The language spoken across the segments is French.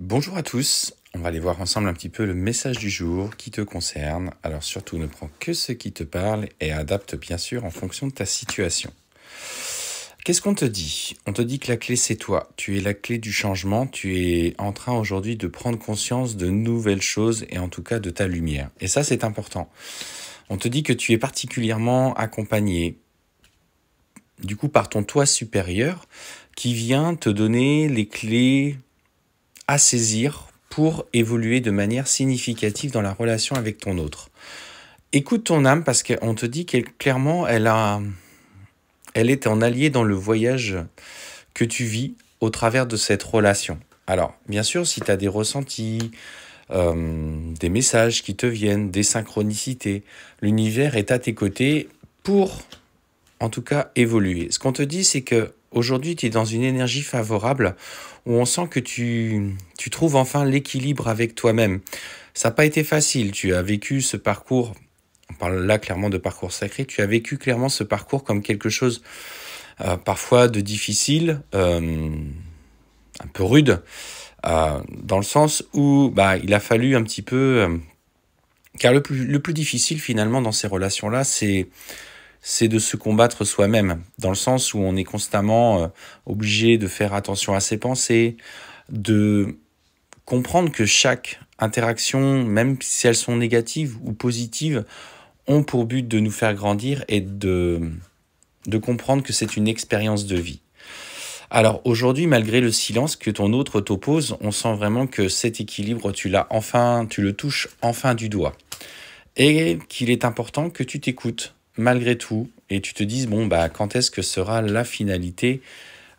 Bonjour à tous, on va aller voir ensemble un petit peu le message du jour qui te concerne. Alors surtout ne prends que ce qui te parle et adapte bien sûr en fonction de ta situation. Qu'est-ce qu'on te dit On te dit que la clé c'est toi, tu es la clé du changement, tu es en train aujourd'hui de prendre conscience de nouvelles choses et en tout cas de ta lumière. Et ça c'est important. On te dit que tu es particulièrement accompagné, du coup par ton toi supérieur qui vient te donner les clés à saisir pour évoluer de manière significative dans la relation avec ton autre. Écoute ton âme parce qu'on te dit qu'elle clairement elle a elle est en allié dans le voyage que tu vis au travers de cette relation. Alors, bien sûr, si tu as des ressentis, euh, des messages qui te viennent, des synchronicités, l'univers est à tes côtés pour, en tout cas, évoluer. Ce qu'on te dit, c'est que Aujourd'hui, tu es dans une énergie favorable où on sent que tu, tu trouves enfin l'équilibre avec toi-même. Ça n'a pas été facile. Tu as vécu ce parcours, on parle là clairement de parcours sacré, tu as vécu clairement ce parcours comme quelque chose euh, parfois de difficile, euh, un peu rude, euh, dans le sens où bah, il a fallu un petit peu... car le le plus difficile finalement dans ces relations-là, c'est c'est de se combattre soi-même, dans le sens où on est constamment euh, obligé de faire attention à ses pensées, de comprendre que chaque interaction, même si elles sont négatives ou positives, ont pour but de nous faire grandir et de, de comprendre que c'est une expérience de vie. Alors aujourd'hui, malgré le silence que ton autre t'oppose, on sent vraiment que cet équilibre, tu l'as enfin, tu le touches enfin du doigt. Et qu'il est important que tu t'écoutes, malgré tout et tu te dises, bon, bah, quand est-ce que sera la finalité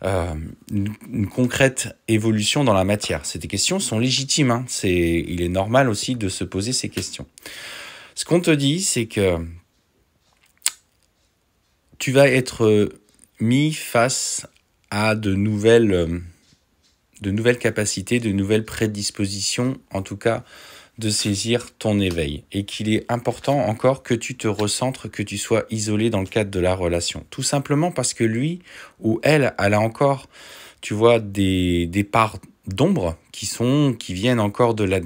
euh, une, concrète évolution dans la matière. Ces questions sont légitimes. Hein. C'est, il est normal aussi de se poser ces questions. Ce qu'on te dit, c'est que tu vas être euh, mis face à de nouvelles, euh, de nouvelles capacités, de nouvelles prédispositions, en tout cas de saisir ton éveil et qu'il est important encore que tu te recentres, que tu sois isolé dans le cadre de la relation. Tout simplement parce que lui ou elle, elle a encore, tu vois, des, des parts d'ombre qui sont, qui viennent encore de la,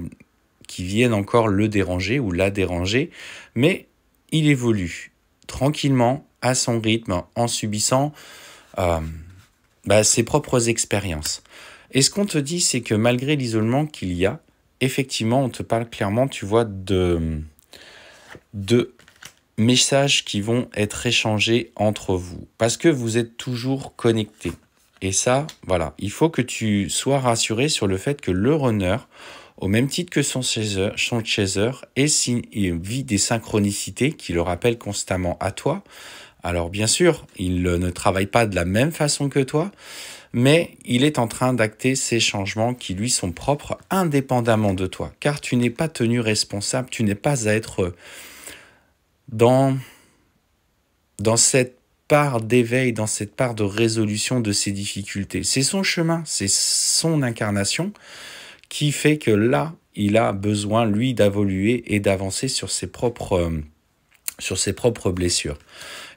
qui viennent encore le déranger ou la déranger, mais il évolue tranquillement à son rythme en subissant euh, bah, ses propres expériences. Et ce qu'on te dit, c'est que malgré l'isolement qu'il y a, effectivement, on te parle clairement, tu vois, de, de messages qui vont être échangés entre vous. Parce que vous êtes toujours connectés. Et ça, voilà, il faut que tu sois rassuré sur le fait que le runner, au même titre que son chaser, son chaser vit des synchronicités qui le rappellent constamment à toi. Alors bien sûr, il ne travaille pas de la même façon que toi, mais il est en train d'acter ces changements qui lui sont propres indépendamment de toi, car tu n'es pas tenu responsable, tu n'es pas à être dans, dans cette part d'éveil, dans cette part de résolution de ses difficultés. C'est son chemin, c'est son incarnation qui fait que là, il a besoin, lui, d'évoluer et d'avancer sur ses propres... Euh, sur ses propres blessures.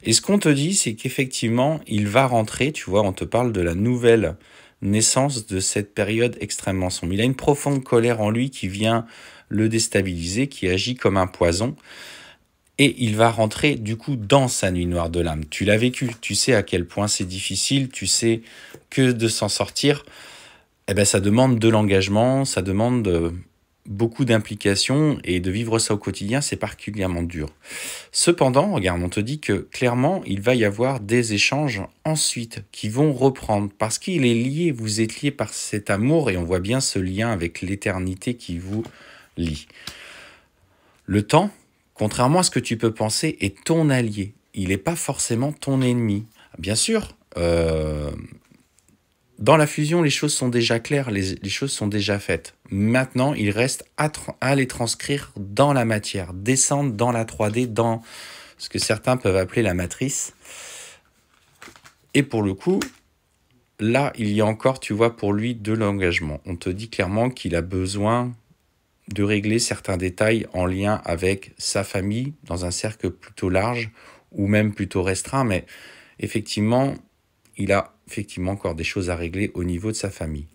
Et ce qu'on te dit, c'est qu'effectivement, il va rentrer, tu vois, on te parle de la nouvelle naissance de cette période extrêmement sombre. Il a une profonde colère en lui qui vient le déstabiliser, qui agit comme un poison. Et il va rentrer du coup dans sa nuit noire de l'âme. Tu l'as vécu, tu sais à quel point c'est difficile, tu sais que de s'en sortir, et eh ben, ça demande de l'engagement, ça demande beaucoup d'implications et de vivre ça au quotidien, c'est particulièrement dur. Cependant, regarde, on te dit que clairement, il va y avoir des échanges ensuite qui vont reprendre parce qu'il est lié, vous êtes lié par cet amour et on voit bien ce lien avec l'éternité qui vous lie. Le temps, contrairement à ce que tu peux penser, est ton allié. Il n'est pas forcément ton ennemi. Bien sûr, euh, dans la fusion, les choses sont déjà claires, les, choses sont déjà faites. Maintenant, il reste à, à, les transcrire dans la matière, descendre dans la 3D, dans ce que certains peuvent appeler la matrice. Et pour le coup, là, il y a encore, tu vois, pour lui, de l'engagement. On te dit clairement qu'il a besoin de régler certains détails en lien avec sa famille, dans un cercle plutôt large, ou même plutôt restreint, mais effectivement, il a effectivement encore des choses à régler au niveau de sa famille.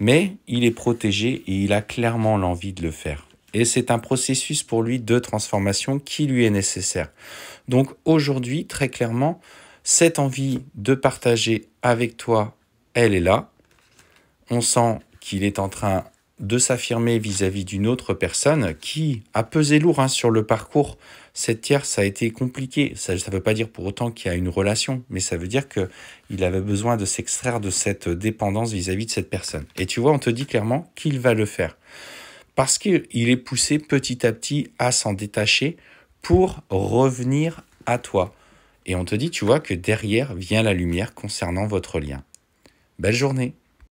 Mais il est protégé et il a clairement l'envie de le faire. Et c'est un processus pour lui de transformation qui lui est nécessaire. Donc aujourd'hui, très clairement, cette envie de partager avec toi, elle est là. On sent qu'il est en train de s'affirmer vis-à-vis d'une autre personne qui a pesé lourd hein, sur le parcours cette tierce, ça a été compliqué. Ça ne veut pas dire pour autant qu'il y a une relation, mais ça veut dire qu'il avait besoin de s'extraire de cette dépendance vis à -vis de cette personne. Et tu vois, on te dit clairement qu'il va le faire. Parce qu'il est poussé petit à petit à s'en détacher pour revenir à toi. Et on te dit, tu vois, que derrière vient la lumière concernant votre lien. Belle journée